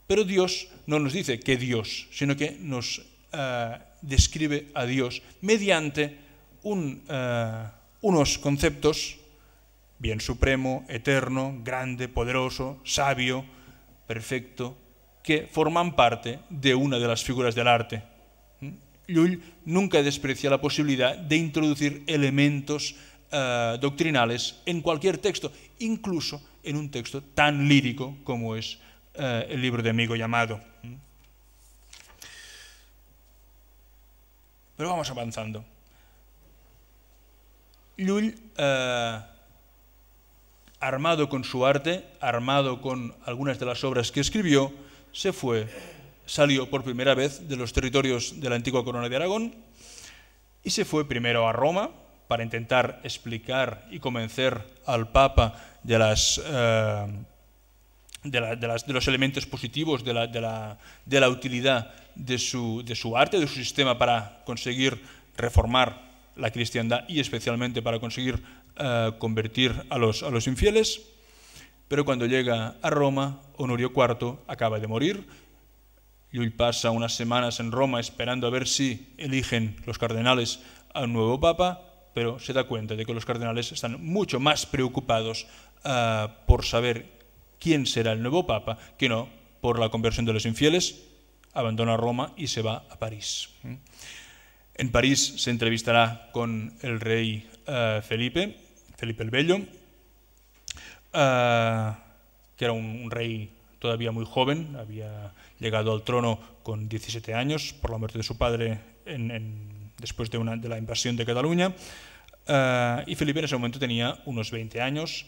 Pero Dios no nos dice que Dios, sino que nos eh, describe a Dios mediante eh, unos conceptos, bien supremo, eterno, grande, poderoso, sabio, perfecto, que forman parte de una de las figuras del arte, Llull nunca desprecia la posibilidad de introducir elementos eh, doctrinales en cualquier texto, incluso en un texto tan lírico como es eh, el libro de Amigo llamado. Pero vamos avanzando. Llull, eh, armado con su arte, armado con algunas de las obras que escribió, se fue salió por primera vez de los territorios de la antigua corona de Aragón y se fue primero a Roma para intentar explicar y convencer al Papa de, eh, los elementos positivos, de la, utilidad de su, de su arte, de su sistema para conseguir reformar la cristiandad y especialmente para conseguir eh, convertir a los, a los infieles. Pero cuando llega a Roma, Honorio IV acaba de morir hoy pasa unas semanas en Roma esperando a ver si eligen los cardenales a un nuevo papa, pero se da cuenta de que los cardenales están mucho más preocupados ah, por saber quién será el nuevo papa que no por la conversión de los infieles. Abandona Roma y se va a París. En París se entrevistará con el rey ah, Felipe, Felipe el Bello, ah, que era un rey todavía muy joven, había llegado al trono con 17 años por la muerte de su padre después de, una, de, la invasión de Cataluña, eh, y Felipe en ese momento tenía unos 20 años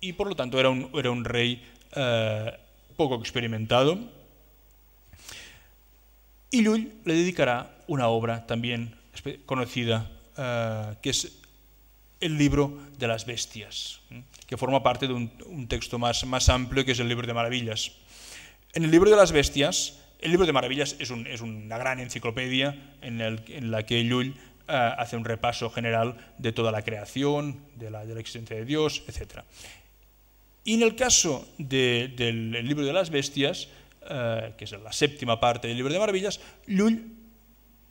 y por lo tanto era un, era un rey eh, poco experimentado. Y Llull le dedicará una obra también conocida, eh, que es el libro de las bestias que forma parte de un, texto más, amplio que es el libro de maravillas. En el libro de las bestias, el libro de maravillas es, una gran enciclopedia en, la que Llull eh, hace un repaso general de toda la creación, de la, existencia de Dios, etc. Y en el caso del libro de las bestias, eh, que es la séptima parte del libro de maravillas, Llull,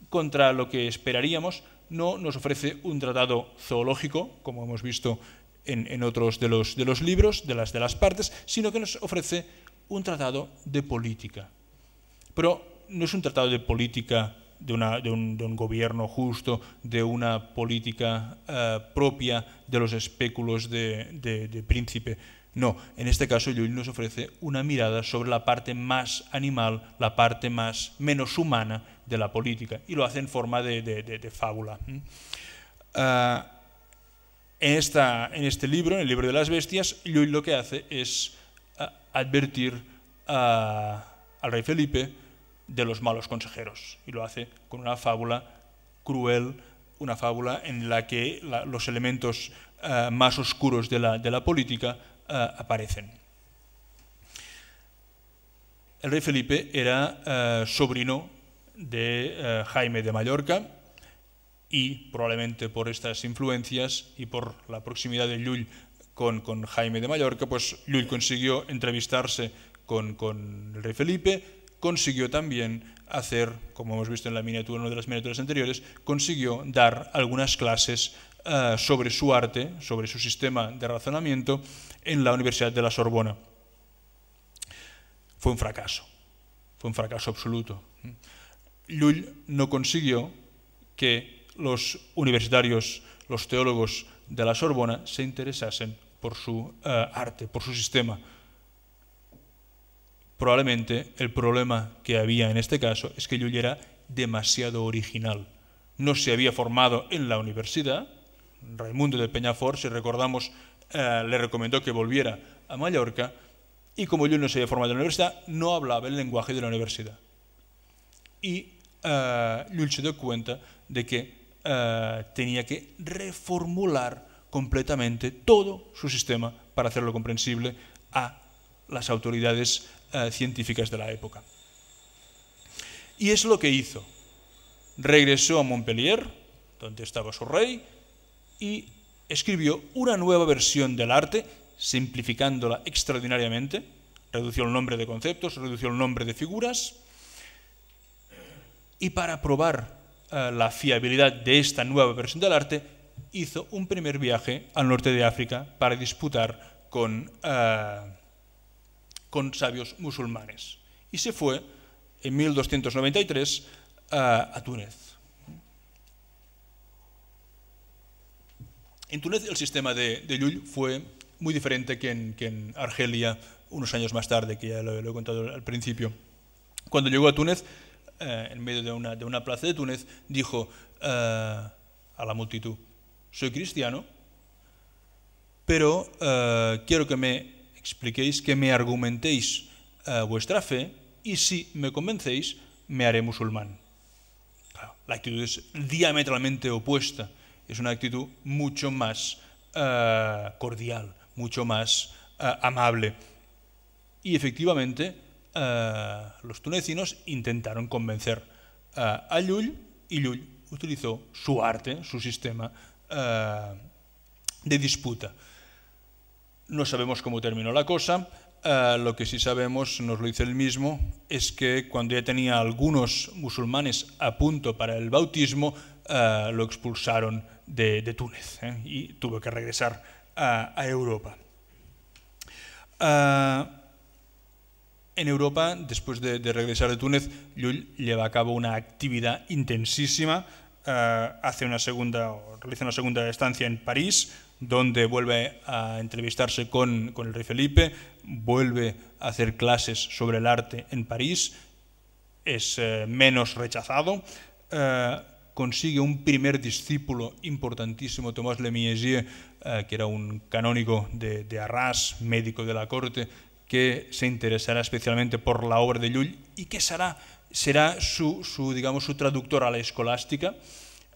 contra lo que esperaríamos, no nos ofrece un tratado zoológico, como hemos visto en, otros de los, de los libros, de las, de las partes, sino que nos ofrece un tratado de política. Pero no es un tratado de política de, una, de, un, de, un, gobierno justo, de una política eh, propia de los espéculos de, de, príncipe. No, en este caso Llull nos ofrece una mirada sobre la parte más animal, la parte más menos humana de la política, y lo hace en forma de, fábula. ¿Mm? Ah, en, este libro, en el libro de las bestias, Lluís lo que hace es advertir al rey Felipe de los malos consejeros. Y lo hace con una fábula cruel, una fábula en la que los elementos eh, más oscuros de la, política eh, aparecen. El rey Felipe era eh, sobrino de Jaime de Mallorca, y probablemente por estas influencias y por la proximidad de Llull con, Jaime de Mallorca, pues Llull consiguió entrevistarse con, el rey Felipe, consiguió también hacer, como hemos visto en la miniatura, una de las miniaturas anteriores, consiguió dar algunas clases eh, sobre su arte, sobre su sistema de razonamiento en la Universidad de la Sorbona. Fue un fracaso, fue un fracaso absoluto. Llull no consiguió que los universitarios, los teólogos de la Sorbona se interesasen por su eh, arte, por su sistema. Probablemente el problema que había en este caso es que Llull era demasiado original. No se había formado en la universidad. Raimundo de Peñafort, si recordamos, eh, le recomendó que volviera a Mallorca y como Llull no se había formado en la universidad, no hablaba el lenguaje de la universidad. Y eh, Llull se dio cuenta de que eh, tenía que reformular completamente todo su sistema para hacerlo comprensible a las autoridades eh, científicas de la época. Y es lo que hizo. Regresó a Montpellier, donde estaba su rey, y escribió una nueva versión del arte, simplificándola extraordinariamente, redució el nombre de conceptos, redució el nombre de figuras, y para probar eh, la fiabilidad de esta nueva versión del arte, hizo un primer viaje al norte de África para disputar con, eh, con sabios musulmanes. Y se fue en 1293 eh, a Túnez. En Túnez el sistema de, de fue muy diferente que en, Argelia unos años más tarde, que ya lo he contado al principio. Cuando llegó a Túnez, eh, en medio de una, plaza de Túnez, dijo eh, a la multitud, soy cristiano, pero eh, quiero que me expliquéis, que me argumentéis vuestra fe y si me convencéis, me haré musulmán. la actitud es diametralmente opuesta, es una actitud mucho más cordial, mucho más amable. Y efectivamente, eh, los tunecinos intentaron convencer eh, a Llull y Llull utilizó su arte, su sistema eh, de disputa. No sabemos cómo terminó la cosa, lo que sí sabemos, nos lo dice el mismo, es que cuando ya tenía algunos musulmanes a punto para el bautismo, lo expulsaron de, Túnez y tuvo que regresar a, Europa en Europa, después de, regresar de Túnez, Llull lleva a cabo una actividad intensísima, eh, hace una segunda, realiza una segunda estancia en París, donde vuelve a entrevistarse con, con el rey Felipe, vuelve a hacer clases sobre el arte en París, es eh, menos rechazado, eh, consigue un primer discípulo importantísimo, Tomás Lemiesier, que era un canónigo de, de Arras, médico de la corte, que se interesará especialmente por la obra de Llull i que serà, serà su, su, digamos, su traductor a la escolástica.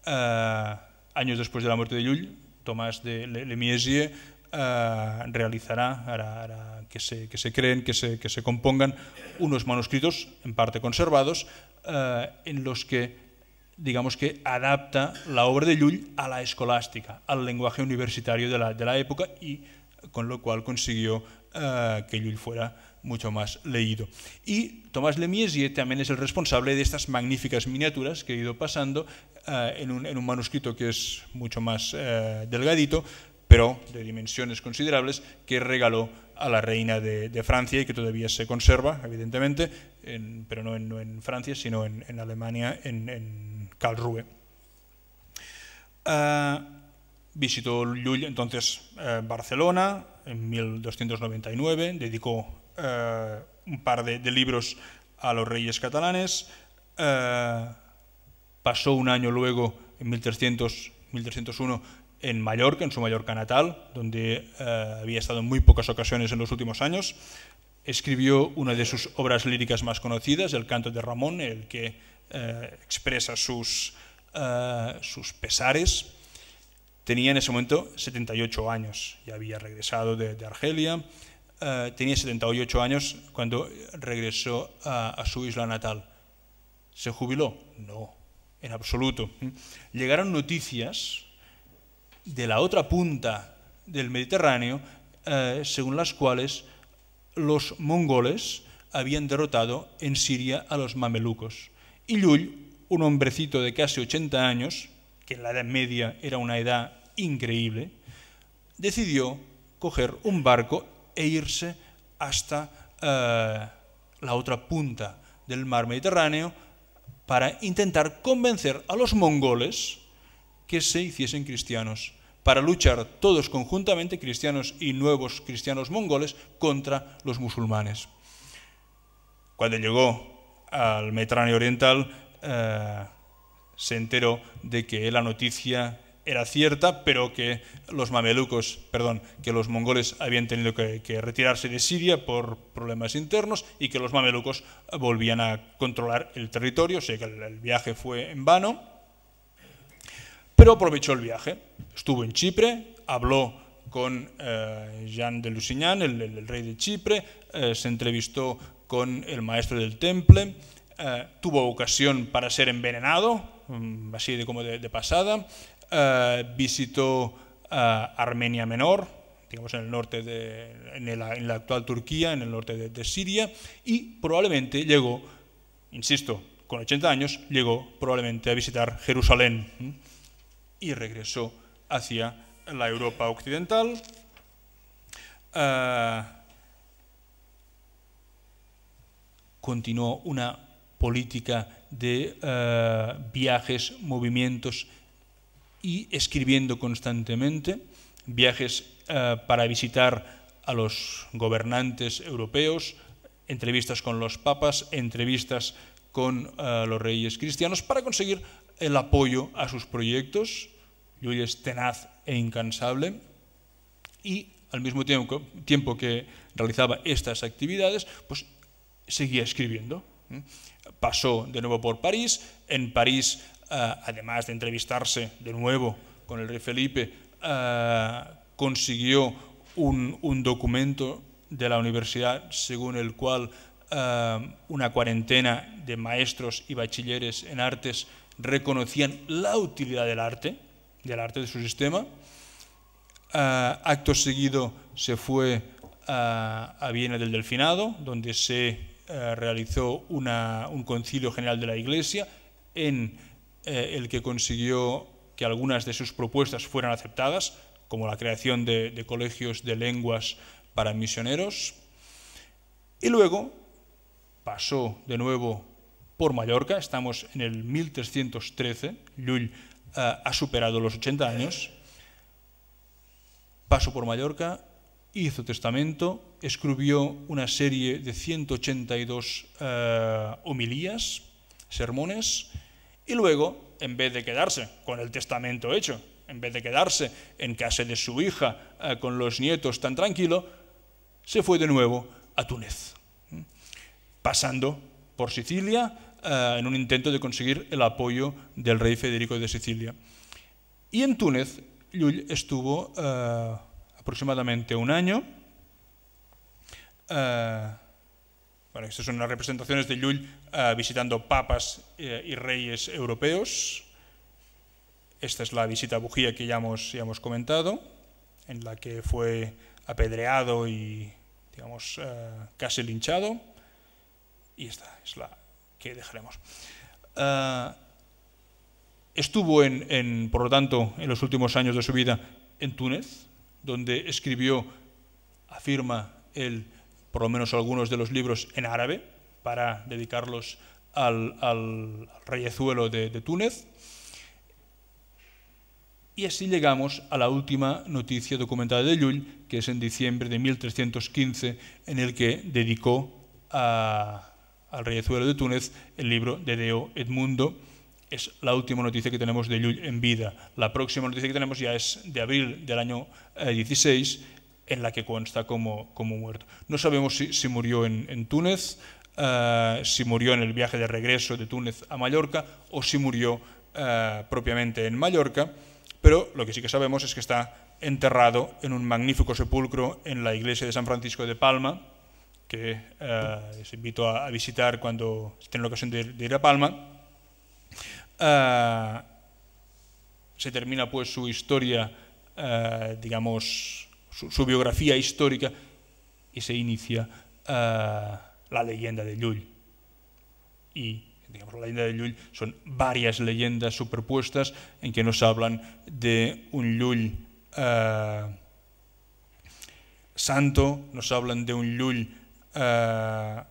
Eh, anys després de la mort de Llull, Tomàs de Lemiesie eh, realitzarà ara, ara que, se, que, se, creen, que se, que se, compongan uns manuscritos, en part conservados, eh, en los que digamos que adapta la obra de Llull a la escolástica, al llenguatge universitari de la, de la época y con lo qual consiguió Eh, que Llull fuera mucho más leído. Y Tomás y también es el responsable de estas magníficas miniaturas que he ido pasando eh, en, un, manuscrito que es mucho más eh, delgadito, pero de dimensiones considerables, que regaló a la reina de, Francia y que todavía se conserva, evidentemente, pero no en, Francia, sino en, Alemania, en, Karlsruhe. Rue. Visitó Llull, entonces eh, Barcelona en 1299, dedicó eh, un par de, libros a los reyes catalanes, eh, pasó un año luego en 1300, 1301 en Mallorca, en su Mallorca natal, donde había estado en muy pocas ocasiones en los últimos años. Escribió una de sus obras líricas más conocidas, El canto de Ramón, el que expresa sus, sus pesares Tenía en ese momento 78 años, ya había regresado de, Argelia, eh, tenía 78 años cuando regresó a, su isla natal. ¿Se jubiló? No, en absoluto. Llegaron noticias de la otra punta del Mediterráneo, eh, según las cuales los mongoles habían derrotado en Siria a los mamelucos. Y Llull, un hombrecito de casi 80 años, la Edad Media era una edad increíble, decidió coger un barco e irse hasta eh, la otra punta del mar Mediterráneo para intentar convencer a los mongoles que se hiciesen cristianos, para luchar todos conjuntamente, cristianos y nuevos cristianos mongoles, contra los musulmanes. Cuando llegó al Mediterráneo Oriental, eh, se enteró de que la noticia era cierta, pero que los que los mongoles habían tenido que, retirarse de Siria por problemas internos y que los mamelucos volvían a controlar el territorio, o sea que el, viaje fue en vano. Pero aprovechó el viaje, estuvo en Chipre, habló con eh, Jean de Lusignan, el, rey de Chipre, eh, se entrevistó con el maestro del temple, eh, tuvo ocasión para ser envenenado, Mm, así de como de, pasada. Eh, visitó eh, Armenia Menor, digamos en el norte de, en, la actual Turquía, en el norte de, Siria, y probablemente llegó, insisto, con 80 años, llegó probablemente a visitar Jerusalén y regresó hacia la Europa occidental. Eh, continuó una política de eh, viajes, movimientos y escribiendo constantemente, viajes eh, para visitar a los gobernantes europeos, entrevistas con los papas, entrevistas con eh, los reyes cristianos para conseguir el apoyo a sus proyectos. hoy es tenaz e incansable y al mismo tiempo, que realizaba estas actividades, pues seguía escribiendo pasó de nuevo por París. En París, eh, además de entrevistarse de nuevo con el rey Felipe, eh, consiguió un, documento de la universidad según el cual eh, una cuarentena de maestros y bachilleres en artes reconocían la utilidad del arte, del arte de su sistema. acto seguido se fue a Viena del Delfinado, donde se eh, realizó un concilio general de la Iglesia en eh, el que consiguió que algunas de sus propuestas fueran aceptadas, como la creación de, colegios de lenguas para misioneros. Y luego pasó de nuevo por Mallorca, estamos en el 1313, Llull eh, ha superado los 80 años, pasó por Mallorca, hizo testamento, escribió una serie de 182 eh, homilías, sermones, y luego, en vez de quedarse con el testamento hecho, en vez de quedarse en casa de su hija eh, con los nietos tan tranquilo, se fue de nuevo a Túnez, pasando por Sicilia eh, en un intento de conseguir el apoyo del rey Federico de Sicilia. Y en Túnez Llull estuvo aproximadamente un año, bueno, eh, estas son las representaciones de Llull eh, visitando papas eh, y reyes europeos. Esta es la visita a Bujía que ya hemos, comentado, en la que fue apedreado y, digamos, casi linchado. Y esta es la que dejaremos. estuvo, en, por lo tanto, en los últimos años de su vida en Túnez, donde escribió, afirma el por lo menos algunos de los libros en árabe para dedicarlos al, al, reyezuelo de, Túnez. Y así llegamos a la última noticia documentada de Llull, que es en diciembre de 1315, en el que dedicó al reyezuelo de Túnez el libro de Deo Edmundo. Es la última noticia que tenemos de Llull en vida. La próxima noticia que tenemos ya es de abril del año 16, eh, en la que consta como, como muerto. No sabemos si, murió en, Túnez, eh, si murió en el viaje de regreso de Túnez a Mallorca o si murió eh, propiamente en Mallorca, pero lo que sí que sabemos es que está enterrado en un magnífico sepulcro en la iglesia de San Francisco de Palma, que eh, les invito a, visitar cuando tengan la ocasión de, de ir a Palma. se termina pues su historia, digamos, su, biografía histórica, y se inicia ah, la leyenda de Llull. Y la leyenda de Llull son varias leyendas superpuestas en que nos hablan de un Llull ah, santo, nos hablan de un Llull ah,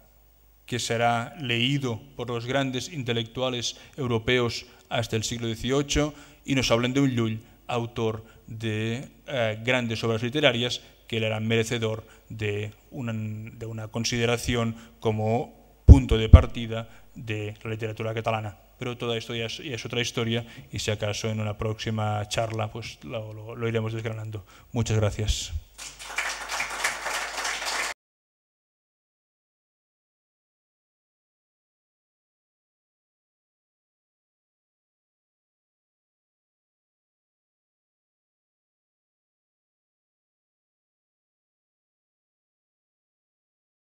que será leído por los grandes intelectuales europeos hasta el siglo XVIII y nos hablan de un Llull autor de eh, grandes obras literarias que le eran merecedor de una, de una consideración como punto de partida de la literatura catalana. Pero toda esto ya es, otra historia y si acaso en una próxima charla pues lo, lo iremos desgranando. Muchas gracias.